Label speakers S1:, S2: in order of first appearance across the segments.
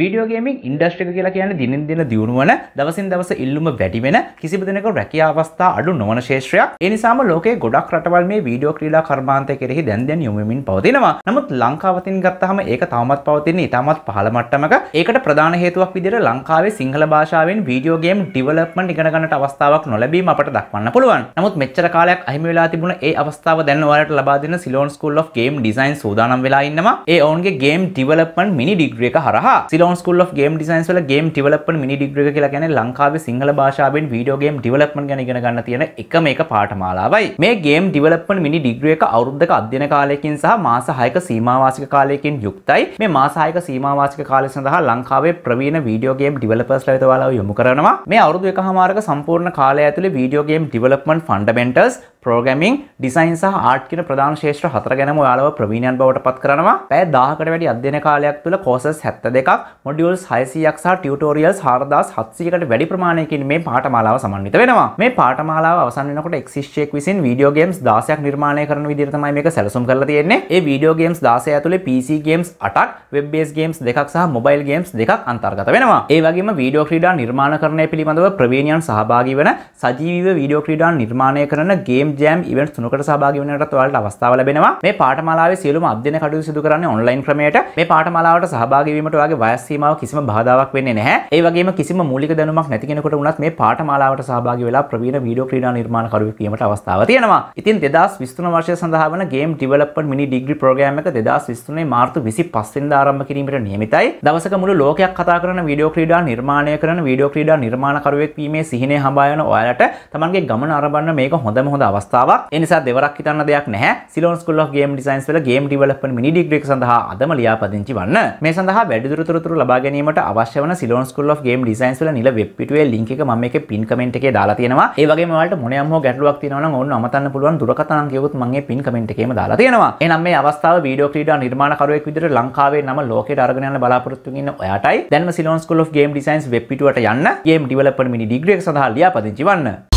S1: ීඩියෝගේමින් ඉන්ඩස්ට්‍රික කියලා කියන දිනින් දින දියුණුවන දවසින් දවස ඉල්ලුම වැඩිවෙන කිසිප දෙනක රැකිය අවස්ථා අඩු නොවන ශේෂ්‍රයක් එනිසාම ලෝක ගොඩක් රටවල් මේ වීඩියෝ ක්‍රීලා කර්මාන්තය කෙරෙහි දැන්දැන් යොමමින් පවතිනවා නමුත් ලංකාවතින් ගත්තහම ඒක තවමත් පවතින ඉතාමත් පහළ මට්ටමක ඒකට ප්‍රධාන හේතුවක් විදිර ලංකාවේ සිංහල භාෂාවෙන් වීඩියෝගේම් ඩිවලප්මන් ඉගෙනගන්නට අවස්ථාවක් නොලැබීම අපට දක්වන්න පුළුවන් නමුත් මෙච්චර කාලයක් අහිමි වෙලා තිබුණ ඒ අවස්ථාව දැන් ඔයාලට ලබා දෙන Ceylon school of game design සූදානම් වෙලා ඉන්නවා ඒ ඔවුන්ගේ ගේම් ඩිවලප්මන් මිනි ඩිග්‍රී එක හරහා Ceylon school of game designs වල game development mini degree එක කියලා කියන්නේ ලංකාවේ සිංහල භාෂාවෙන් video game development ගැන ඉගෙන ගන්න තියෙන එකම එක පාඨමාලාවයි. මේ game development mini degree එක අවුරුද්දක අධ්‍යයන කාලයකින් සහ මාස 6ක සීමාවාසික කාලයකින් යුක්තයි. මේ මාස 6ක සීමාවාසික කාලය සඳහා ලංකාවේ ප්‍රවීණ video game developers ලා වෙත ඔයාලව යොමු කරනවා. මේ අවුරුදු එකහමාරක සම්පූර්ණ කාලය ඇතුලේ video game development fundamentals, programming, design සහ art කියන ප්‍රධාන ශේෂ්ත්‍ර හතර ගැනම ඔයාලව ප්‍රවීණයන් බවට පත් කරනවා. පැය 10කට වැඩි අධ්‍යයන කාලයක් තුළ courses 72ක් මොඩියුල් 600ක් සහ ටියුටෝරියල්ස් 4700කට වැඩි ප්‍රමාණයකින් මේ පාඨමාලාව සමන්විත වෙනවා. මේ පාඨමාලාව අවසන් වෙනකොට එක්සිස්ට්‍රේක් විසින් වීඩියෝ ගේම්ස් 16ක් නිර්මාණය කරන විදිහට තමයි මේක සැලසුම් කරලා තියෙන්නේ. ඒ වීඩියෝ ගේම්ස් 16 ඇතුලේ PC games 8ක්, web based games 2ක් සහ mobile games 2ක් අන්තර්ගත වෙනවා. ඒ වගේම වීඩියෝ ක්‍රීඩා නිර්මාණකරණය පිළිබඳව ප්‍රවීණයන් සහභාගී වෙන සජීවීව වීඩියෝ ක්‍රීඩා නිර්මාණය කරන game jam events තුනකට සහභාගී වෙනකටත් ඔයාලට අවස්ථාව ලැබෙනවා. මේ පාඨමාලාවේ සියලුම අධ්‍යයන කටයුතු සිදු කරන්නේ ඔන්ලයින් ක්‍රමයට. මේ පාඨමාලාවට සහභාගී වීමට ඔයාගේ වයස්සීමාව කිසිම බාධාවක් වෙන්නේ නැහැ. ඒ වගේම කිසිම මූලික දැනුමක් නැති කෙනෙකුට වුණත් මේ පාඨමාලාවට සහභාගී වෙලා ප්‍රවීණ වීඩියෝ ක්‍රීඩා නිර්මාණකරුවෙක් වීමට අවස්ථාව තියෙනවා. ඉතින් 2023 වර්ෂය සඳහා වන Game Development Mini Degree Program එක 2023 මාර්තු 25 වෙනිදා ආරම්භ කිරීමට නියමිතයි. දවසක මුළු ලෝකයක් කතා කරන වීඩියෝ ක්‍රීඩා නිර්මාණය කරන වීඩියෝ ක්‍රීඩා නිර්මාණකරුවෙක් වීමේ සිහිනය හඹා යන ඔයාලට තමන්ගේ ගමන අරඹන්න මේක හොඳම හොඳ අවස්ථාවක්. ඒ නිසා දෙවරක් හිතන්න දෙයක් නැහැ. Ceylon School of Game Designs වල Game Development Mini Degree එක සඳහා අදම ලියාපදිංචි වන්න. මේ සඳහා වැඩිදුර තොරතුරු ලබා ගැනීමට අවශ්‍ය වන Ceylon school of game designs වල නිල වෙබ් පිටුවේ ලින්ක් එක මම මේකේ පින් කමෙන්ට් එකේ දාලා තියෙනවා. ඒ වගේම ඔයාලට මොනෑම හෝ ගැටලුවක් තියෙනවා නම් ඕන්න අමතන්න පුළුවන් දුරකථන කිව්වොත් මම ඒ පින් කමෙන්ට් එකේම දාලා තියෙනවා. එහෙනම් මේ අවස්ථාව වීඩියෝ ක්‍රීඩා නිර්මාණකරුවෙක් විදිහට ලංකාවේ නම ලෝකයට අරගෙන යන්න බලාපොරොත්තු වෙන ඔයාටයි දැන්ම Ceylon school of game designs web පිටුවට යන්න ගේම් ඩිවෙලොප්මන්ට් මිනි ඩිග්‍රී එක සඳහා ලියාපදිංචි වන්න.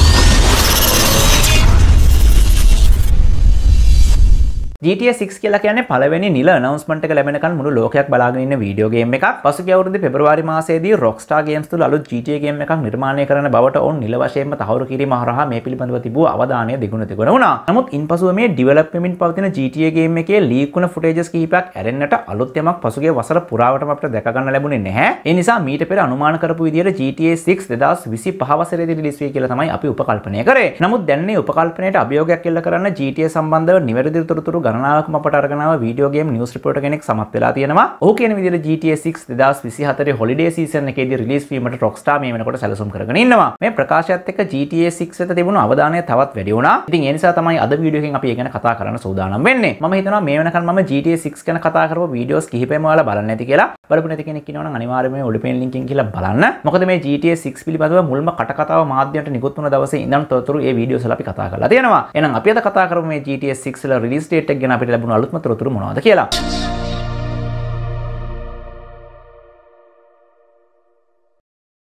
S1: GT6 කියලා කියන්නේ පළවෙනි නිල announcement එක ලැබෙනකන් මුළු ලෝකයක් බලාගෙන ඉන්න වීඩියෝ ගේම් එකක්. පසුගිය අවුරුද්දේ පෙබරවාරි මාසයේදී Rockstar Games තුල අලුත් GTA ගේම් එකක් නිර්මාණය කරන බවට ඔවුන් නිල වශයෙන්ම තහවුරු කිරීම හරහා මේ පිළිබඳව තිබූ අවධානය දෙගුණ තිගුණ වුණා. නමුත් ඉන්පසුව මේ develop වෙමින් පවතින GTA ගේම් එකේ leak වුණ footages කිහිපයක් ඇරෙන්නට අලුත් යමක් පසුගිය වසර පුරාවටම අපිට දැක ගන්න ලැබුණේ නැහැ. ඒ නිසා මීට පෙර අනුමාන කරපු විදිහට GTA 6 2025 වසරේදී රිලීස් වෙයි කියලා තමයි අපි උපකල්පනය කරේ. නමුත් දැන් මේ උපකල්පනයට අභියෝගයක් එල්ල කරන්න GTA සම්බන්ධව නිවැරදි තොරතුරු ගණනාවක්ම අපට අරගෙනව වීඩියෝ ගේම් නිවුස් රිපෝටර් කෙනෙක් සමත් වෙලා තියෙනවා. ඔහු කියන විදිහට GTA 6 2024 හොලිඩේ සීසන් එකේදී රිලීස් වීමට Rockstar මේ වෙනකොට සැලසුම් කරගෙන ඉන්නවා. මේ ප්‍රකාශයත් එක්ක GTA 6 වෙත තිබුණු අවධානය තවත් වැඩි වුණා. ඉතින් ඒ නිසා තමයි අද වීඩියෝ එකෙන් අපි ඒ ගැන කතා කරන්න සූදානම් වෙන්නේ. මම හිතනවා මේ වෙනකන් මම GTA 6 ගැන කතා කරපු වීඩියෝස් කිහිපෙම ඔයාලා බලන්න ඇති කියලා. බලපු නැති කෙනෙක් ඉන්නවා නම් අනිවාර්යයෙන්ම මේ උඩපෙන් link එකෙන් කියලා බලන්න. මොකද මේ GTA 6 පිළිබඳව මුල්ම කටකතාව මාධ්‍යයට නිකුත් වුණ දවසේ ඉඳන් තොරතුරු ඒ වීඩියෝස් වල අපි කතා කරලා තියෙනවා. එහෙනම් අපි අද කතා කරමු මේ GTA 6 වල රිලීස් ඩේට් ගැන අපිට ලැබුණු අලුත්ම තොරතුරු මොනවද කියලා.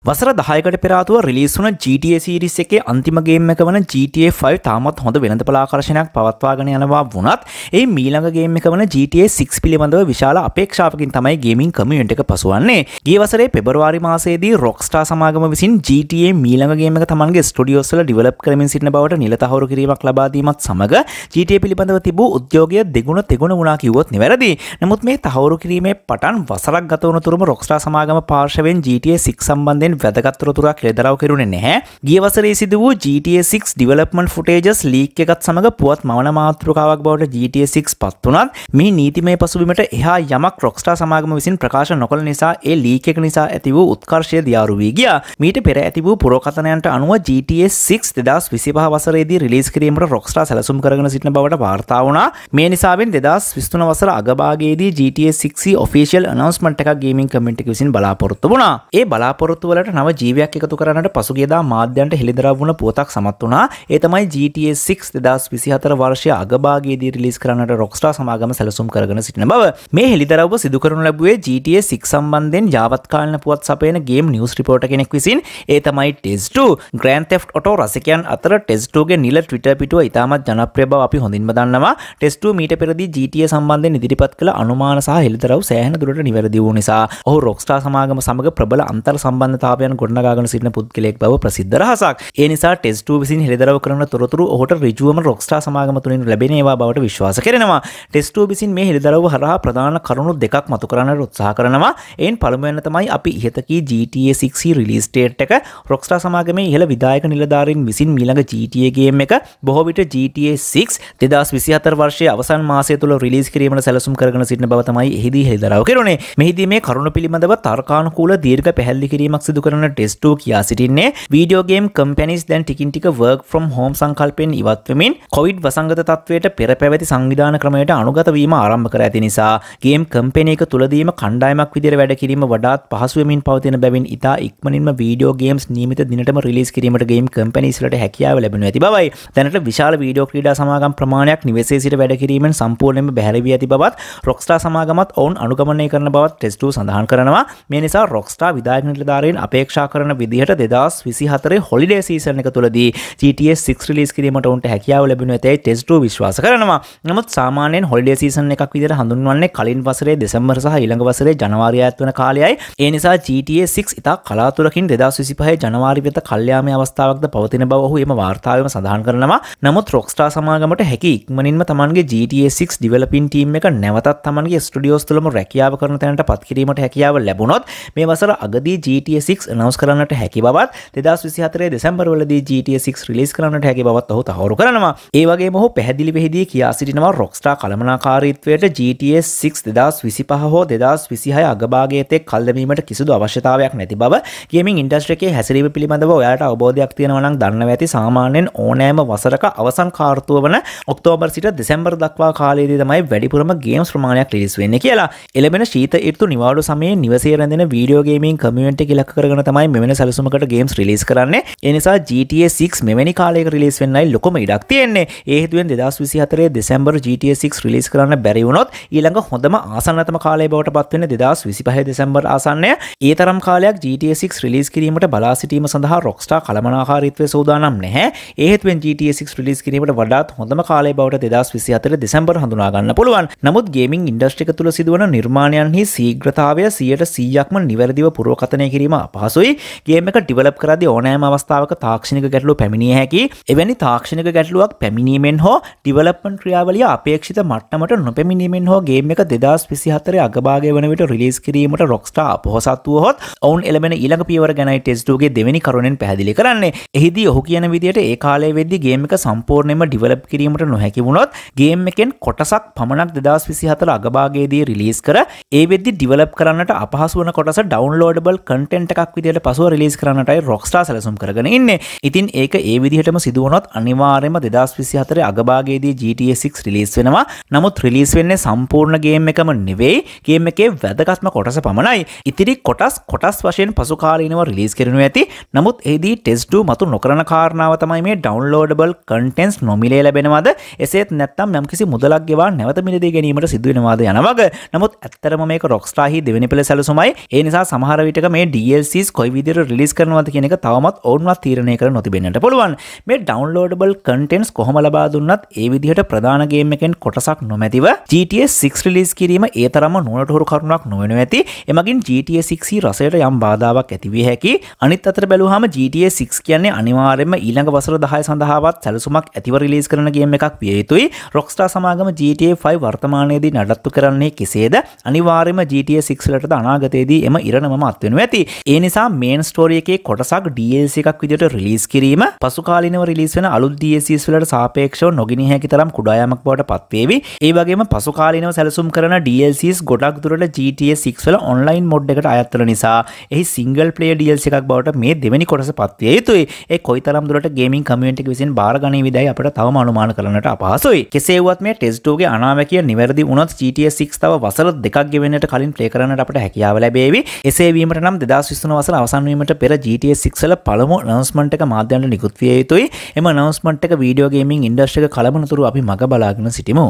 S1: වසර දහයකට පෙරාතුව රිලිස් වන GTA සිරිස් එකේ අන්තිමගේම එක වන GTA5 තාමත් හොඳ වෙළඳ පලාකර්ශනයක් පවත්වාගෙන යනවා වුණත් ඒ මීළඟගේම එක වන GTA6 පිළිබඳව විශාල අපේක්ෂාවකින් තමයි ගේමින් කමියුන්ට එක පසුවන්නේ ගේ වසරේ පෙබරවාරි මාසේදී රොක්ස්ටා සමාගම විසින් GTA මීළඟගේම එක තමන්ගේ ස්ටඩියෝස්සල ඩිවලප් කරමින් සිටින බවට නිලතහවරු කිරීමක් ලබාදීමත් සමඟ GTA පිළිබඳව තිබූ උද්‍යෝගය දෙගුණ තෙගුණ වුණා කිව්වොත් නිවැරදි නමුත් මේ තහවුරු කිරීමේ පටන් වසරක් ගතවනතුරම රොක්ස්ටා සමාගම පාර්ශවෙන් GTA6 සම්බන්ධයෙන් වැදගත්තරතුරක් හෙදරව කරුණෙ නැහැ ගියවසරේ සිද වූ GT6 ඩිවලප්මන් ෆුටේජස් ලීක් එකත් සමඟ පුවත් මවන මාතෘකාවක් බවට GT6 පත් වනත් මේ නීතිමය පසුබිමට එහා යමක් රොක්ස්ටා සමාගම විසින් ප්‍රකාශ නොකළ නිසා ඒ ලීක එක නිසා ඇති වූ උත්කර්ශය දියාරු වී ගියා මීට පෙර ඇති වූ පුරෝකතනයන්ට අනුව GT6 දෙදස් විසිපහ වසරේදී රිලිස් කිරීමට රොක්ස්ටා සැලසුම් කරගෙන සිටින බවට වාර්තා වුණා මේ නිසාවෙන් දෙදස් විස්තුන වසර අගභාගයේදී GT6 ඔෆිසිල් අනවස්මට එකක් ගේමින් කමෙන්ට් එක විසින් බලාපොරොත්තු වුණා ඒ බලාපොරොත්තු වල වලට නව ජීවයක් එකතු කරන්නට පසුගේදා මාධ්‍යන්ට හෙළිදරා වුණ පුවතක් සමත් වුණා ඒතමයි GT6 දෙදස් විසිහතර වර්ෂය අගභාගේදී රිලිස් කරන්නට රොක්ස්ටා සමාගම සැලසුම් කරගෙන සිටින බව මේ හෙළිදරව්ව සිදුකරනු ලැබුවේ GT6 සම්බන්ධෙන් ජාවත්කාලන පුවත් සපයන ගේම් නිවස් රිපෝට කෙනෙක් විසින් ඒතමයි ටෙස්ට ග්‍රන් තේ ඔටෝ රසිකයන් අතර ටෙස්ටෝගේ නිල ට්විට පිටුව ඉතාමත් ජනප්‍රිය බව අපි හොඳින්ම දන්නවා ටෙස්ටු මීට පෙරදි ජීටිය සම්බන්ධයෙන් ඉදිරිපත් කළ අනුමාන සහ හෙළිදරව් සෑහෙන දුරට නිවැරදි වූ නිසා ඔහු රොක්ස්ටා සමාගම සමග ප්‍රබල අන්තර් සම්බන්ධතාව පාපයන් ගොඩනගාගෙන සිටින පුද්ගලයෙක් බව ප්‍රසිද්ධ රහසක්. ඒ නිසා ටෙස්ට් 2 විසින් හෙළිදරව් කරන තොරතුරු ඔහුට ඍජුවම රොක්ස්ටාර් සමාගම තුලින් ලැබෙන ඒවා බවට විශ්වාස කරනවා. ටෙස්ට් 2 විසින් මේ හෙළිදරව් හරහා ප්‍රධාන කරුණු දෙකක් මතු කරන්නට උත්සාහ කරනවා. එයින් පළමුවෙන් තමයි අපි ඉහත කී GTA 6 රිලීස් ඩේට් එක රොක්ස්ටාර් සමාගමේ ඉහළ විධායක නිලධාරීන් විසින් මීළඟ GTA ගේම් එක බොහෝ විට GTA 6 2024 වර්ෂයේ අවසන් මාසය තුළ රිලීස් කිරීමට සැලසුම් කරගෙන සිටින බව තමයි එහිදී හෙළිදරව් කෙරුණේ. මෙහිදී මේ කරුණ පිළිබඳව තර්කානුකූල දීර්ඝ පැහැදිලි කිරීමක් සිදු පුරුදු කරන ටෙස්ටෝ කියා සිටින්නේ වීඩියෝගේම් කම්පැනිස් දැන් ටිකින්ටික වර්ක් ෆ්‍රම් හෝම් සංකල්පයෙන් ඉවත්වමින් කොවිඩ් වසංගත තත්වයට පෙර පැවැති සංවිධාන ක්‍රමයට අනුගතවීම ආරම්භ කර ඇති නිසා ගේම් කම්පැනි එක තුළදීම කණ්ඩායමක් විදිර වැඩ කිරීම වඩාත් පහසුවමින් පවතින බැවින් ඉතා ඉක්මනින්ම වීඩියෝ ගේම්ස් නීමිත දිනටම රිලිස් කිරීමට ගේම් කම්පැනිස්ලට හැකියාව ලැබෙන ඇති බවයි දැනට විශාල වීඩියෝ ක්‍රීඩා සමාගම් ප්‍රමාණයක් නිවසේ සිට වැඩ කිරීමෙන් සම්පූර්ණයෙන්ම බැහැරවී ඇති බවත් රොක්ස්ටා සමාගමත් ඔවුන් අනුගමනය කරන බවත් ටෙස්ටු සඳහන් කරනවා මේ නිසා රොක්ස්ටා විදායක නිලධාරීන් අප අපේක්ෂා කරන විදිහට දෙදස් විසිහතර හොලිඩේ සීසන එක තුළදී GTS6 රිලිස් කිරීමට උන්ට හැකියාව ලැබෙන ඇතයි ටෙස්ටු විශ්වාස කරනවා නමුත් සාමාන්‍යයෙන් හොලිඩේ සීසන් එකක් විදිහට හඳුන්වන්නේ කලින් වසරේ දෙසැම්බර් සහ ඊළඟ වසරේ ජනවාරි ඇත් වෙන කාලයයි ඒ නිසා GTS6 ඉතා කලාතුරකින් දෙදස් විසිපහේ ජනවාරි වෙත කල්යාමේ අවස්ථාවක්ද පවතින බව ඔහු එම වාර්තාවම සඳහන් කරනවා නමුත් රොක්ස්ටා සමාගමට හැකි ඉක්මනින්ම තමන්ගේ GTS6 ඩිවලපින් ටීම් එක නැවතත් තමන්ගේ ස්ටඩියෝස් තුළම රැකියාව කරන තැනට පත්කිරීමට හැකියාව ලැබුණොත් මේ වසර අගදී GTS6 6 අනවස් කරන්නට හැකි බවත් දෙදස් විසිහතරේ දෙසැම්බර්වලදී GT6 රිලිස් කරන්නට හැකි බවත් ඔහු තහවුරු කරනවා ඒවගේ මොහු පැහැදිලි පෙහිදී කියා සිටිනවා රොක්ස්ටා කළමනාකාරීත්වයට GT6 දෙදස් විසි පහ හෝ දෙදස් විසිහය අගභාගතෙක් කල්දමීමට කිසිදු අවශ්‍යතාවයක් නැති බව කියමින් ඉන්ඩස්ට්‍රකේ හැසිරීම පිළිබඳව ඔයාට අවබෝධයක් තියෙනවනම් දන්න ඇති සාමාන්‍යෙන් ඕනෑම වසරක අවසන් කාර්තුව වන ඔක්තෝබර් සිට දෙසැම්බර් දක්වා කාලයේදී තමයි වැඩිපුරම ගේම් ශ්‍රමාණයක් ලිස් වෙන්න කියලා එලබෙන ශීත ඉර්තු නිවාඩු සමයේ නිවසේ රැඳෙන වීඩියෝගේමින් කමියන්ට කිලක් කරන කරගෙන තමයි මෙවැනි සැලසුමකට ගේම්ස් රිලීස් කරන්නේ එනිසා GTA6 මෙවැනි කාලයක රිලීස් වෙන්නයි ලොකම ඉඩක් තියෙන්නේ ඒ හේතුවෙන් 2024 දෙසැම්බර් GTA6 රිලීස් කරන්න බැරි වුණොත් ඊළඟ හොඳම ආසන්නතම කාලය බවට පත්වෙන 2025 දෙසැම්බර් ආසන්නය ඒ තරම් කාලයක් GTA6 රිලීස් කිරීමට බලා සිටීම සඳහා රොක්ස්ටා කළමනාකාරීත්වය සූදානම් නැහැ ඒහෙත්වෙන් GTA6 රිලීස් කිරීමට වඩාත් හොඳම කාලය බවට 2024 දෙසැම්බර් හඳුනාගන්න පුළුවන් නමුත් ගේමින් ඉන්ඩස්ට්‍රික තුළ සිදුවන නිර්මාණයන්හි සීග්‍රතාවය සියයට සීයක්ම නිවැරදිව පුරෝකතනය කිරීම අපහ පහසුයි ගේම එක ඩිවලප් කරදි ඕනෑම අවස්ථාවක තාක්ෂණික ගැටලු පැමිණිය හැකි එවැනි තාක්ෂණික ගැටලුවක් පැමිණීමෙන් හෝ ඩිවලප්මන් ක්‍රියාවලිය අපේක්ෂිත මට්ටමට නොපැමිණීමෙන් හෝ ගේම එක දෙදස් විසිහතර අගභාගය වන විට රිලිස් කිරීමට රොක්ස්ටා පොහසත්ව හොත් ඔවුන් එලබෙන ඊළඟ පියවර ගැනයි ටෙස්ටුගේ දෙවැනි කරුණෙන් පැදිලි කරන්නේ එහිදී ඔහු කියන විදියට ඒ කාලේ වෙද්දි ගේම එක සම්පූර්ණයම ඩිවලප් කිරීමට නොහැකි වුණොත් ගේම් එකෙන් කොටසක් පමණක් දෙදස් විසිහතර අගභාගයේදී රිලිස් කර ඒ වෙද්දි ඩිවලප් කරන්නට අපහසුවන කොටස ඩවන්ලෝඩබල් කටෙන්ට් එකක් එකක් විදිට පසුව රිලිස් කරන්නටයි රොක්ස්ටා සැලසුම් කරගෙන ඉන්න ඉතින් ඒක ඒ විදිහටම සිදුවනොත් අනිවාර්යම දෙදස් විසි හතර අගභාගේදී GT6 රිලිස් වෙනවා නමුත් රිලිස් වෙන්නේ සම්පූර්ණ ගේම් එකම නෙවෙයි ගේම් එකේ වැදගත්ම කොටස පමණයි ඉතිරි කොටස් කොටස් වශයෙන් පසුකාලීනව රිලිස් කරනු ඇති නමුත් එහිදී ටෙස්ඩු මතු නොකරන කාරණාව තමයි මේ ඩවන්ලෝඩබල් කන්ටෙන්ස් නොමිලේ ලැබෙනවාද එසේත් නැත්තම් යම්කිසි මුදලක් ගෙවා නැවත මිලදී ගැනීමට සිදුවෙනවාද යනවග නමුත් ඇත්තරම මේක රොක්ස්ටාහි දෙවැනි පෙළ සැලසුමයි ඒ නිසා සමහර විටක මේ DLC ඩිවයිසස් කොයි විදිර රිලිස් කරනවද කියන එක තවමත් ඔවුන්වත් තීරණය කර නොතිබෙනට පුළුවන් මේ ඩවන්ලෝඩබල් කටෙන්ස් කොහොම ලබා දුන්නත් ඒ විදිහට ප්‍රධානගේම එකෙන් කොටසක් නොමැතිව GT6 රිලිස් කිරීම ඒ තරම නොනට හොරු කරුණක් නොවන ඇති එමගින් GT6 රසයට යම් බාධාවක් ඇතිවිය හැකි අනිත් අතර බැලුහම GT6 කියන්නේ අනිවාර්යයෙන්ම ඊළඟ වසර 10 සඳහාවත් සැලසුමක් ඇතිව රිලීස් කරන ගේම් එකක් විය යුතුයි Rockstar සමාගම GTA 5 වර්තමානයේදී නඩත්තු කරන්නේ කෙසේද අනිවාර්යයෙන්ම GTA 6 වලටද අනාගතයේදී එම ඉරණමම අත් වෙනු ඇති ඒ නිසා මේන් ස්ටෝරිය එකේ කොටසක් DLC එකක් විදිහට රිලීස් කිරීම පසුකාලීනව රිලීස් වෙන අලුත් DLCs වලට සාපේක්ෂව නොගිනි හැකි තරම් කුඩා යමක් බවට පත්වේවි. ඒ වගේම පසුකාලීනව සැලසුම් කරන DLCs ගොඩක් දුරට GTA 6 වල ඔන්ලයින් මොඩ් එකට අයත් වෙන නිසා එහි සිංගල් ප්ලේයර් DLC එකක් බවට මේ දෙවෙනි කොටස පත්විය යුතුයි. ඒ කොයිතරම් දුරට ගේමින් කමියුනිටි එක විසින් බාරගනී විදිහයි අපිට තවම අනුමාන කරන්නට අපහසුයි. කෙසේ වුවත් මේ ටෙස්ට් 2 ගේ අනාවැකිය නිවැරදි වුණොත් GTA 6 තව වසර දෙකක් ගෙවෙන්නට කලින් ප්ලේ කරන්නට අපට හැකියාව ලැබේවි. එසේ වීමට නම් 2023 ආසන වසර අවසන්වීමට පෙර GTSක්ල පළමු නවස්මට එක මාධ්‍යන්ට නිකුත්විය යුතුයි එම නවස්මට් එක වීඩියෝගේමින් ඉන්ඩස්්ක කළමනතුරු අපි මඟ බලාගෙන සිටිමු.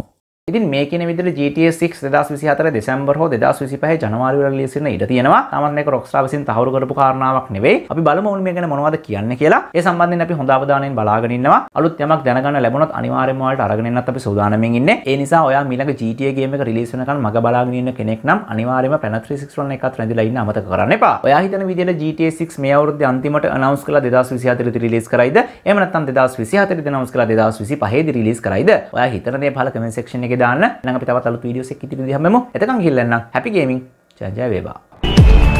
S1: ඉතින් මේ කියන විදිහට GTA 6 2024 දෙසැම්බර් හෝ 2025 ජනවාරි වල රිලීස් වෙන ඉඩ තියෙනවා. තාමත් මේක Rockstar විසින් තහවුරු කරපු කාරණාවක් නෙවෙයි. අපි බලමු උන් මේ ගැන මොනවද කියන්නේ කියලා. ඒ සම්බන්ධයෙන් අපි හොඳ අවධානයෙන් බලාගෙන ඉන්නවා. අලුත් යමක් දැනගන්න ලැබුණොත් අනිවාර්යයෙන්ම ඔයාලට අරගෙන එන්නත් අපි සූදානම්ෙන් ඉන්නේ. ඒ නිසා ඔයා මීළඟ GTA ගේම් එක රිලීස් වෙනකන් මග බලාගෙන ඉන්න කෙනෙක් නම් අනිවාර්යයෙන්ම Planet 361 එකත් රැඳිලා ඉන්න අමතක කරන්න එපා. ඔයා හිතන විදිහට GTA 6 මේ අවුරුද්දේ අන්තිමට announce කළා 2024 දී රිලීස් කරයිද? එහෙම නැත්නම් 2024 දී announce කළා 2025 දී රිලීස් කරයිද? ඔයා හිතන දේ පහල comment section එකේ එක දාන්න ළඟ අපි තවත් අලුත් වීඩියෝස් එක්ක ඉදිරියට හැමෝම එතකන් ගිහින් එන්න හැපි ගේමින් ජය ජය වේවා